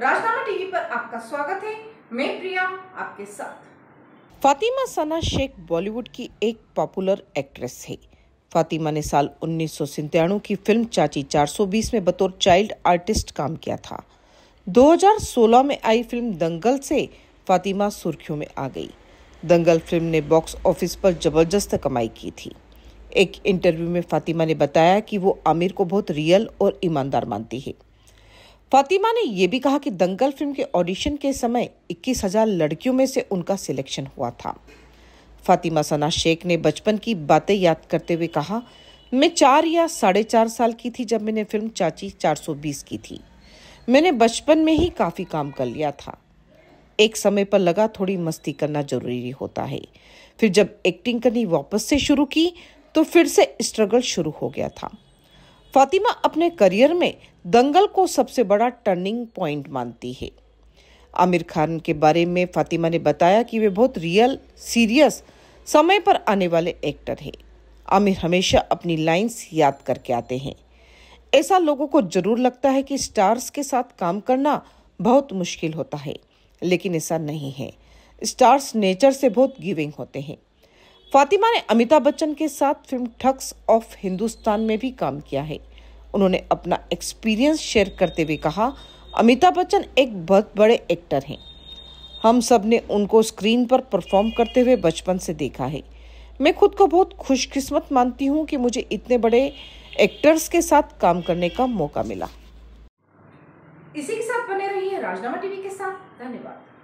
राजनामा TV पर आपका स्वागत है मैं प्रिया आपके साथ फातिमा सना शेख बॉलीवुड की एक पॉपुलर एक्ट्रेस है फातिमा ने साल उन्नीस की फिल्म चाची 420 में बतौर चाइल्ड आर्टिस्ट काम किया था 2016 में आई फिल्म दंगल से फातिमा सुर्खियों में आ गई दंगल फिल्म ने बॉक्स ऑफिस पर जबरदस्त कमाई की थी एक इंटरव्यू में फातिमा ने बताया कि वो आमिर को बहुत रियल और ईमानदार मानती है फातिमा ने यह भी कहा कि दंगल फिल्म के ऑडिशन के समय 21,000 लड़कियों में से उनका सिलेक्शन हुआ था फातिमा सना शेख ने बचपन की बातें याद करते हुए कहा मैं चार या साढ़े चार साल की थी जब मैंने फिल्म चाची 420 की थी मैंने बचपन में ही काफ़ी काम कर लिया था एक समय पर लगा थोड़ी मस्ती करना जरूरी होता है फिर जब एक्टिंग करनी वापस से शुरू की तो फिर से स्ट्रगल शुरू हो गया था फातिमा अपने करियर में दंगल को सबसे बड़ा टर्निंग पॉइंट मानती है आमिर खान के बारे में फातिमा ने बताया कि वे बहुत रियल सीरियस समय पर आने वाले एक्टर हैं आमिर हमेशा अपनी लाइंस याद करके आते हैं ऐसा लोगों को जरूर लगता है कि स्टार्स के साथ काम करना बहुत मुश्किल होता है लेकिन ऐसा नहीं है स्टार्स नेचर से बहुत गिविंग होते हैं फातिमा ने अमिताभ बच्चन के साथ फिल्म ठग्स ऑफ हिंदुस्तान में भी काम किया है उन्होंने अपना एक्सपीरियंस शेयर करते हुए कहा अमिताभ बच्चन एक बहुत बड़े एक्टर हैं हम सब ने उनको स्क्रीन पर परफॉर्म करते हुए बचपन से देखा है मैं खुद को बहुत खुशकिस्मत मानती हूँ कि मुझे इतने बड़े एक्टर्स के साथ काम करने का मौका मिला इसी के साथ बने रहिए राजनामा टीवी के साथ धन्यवाद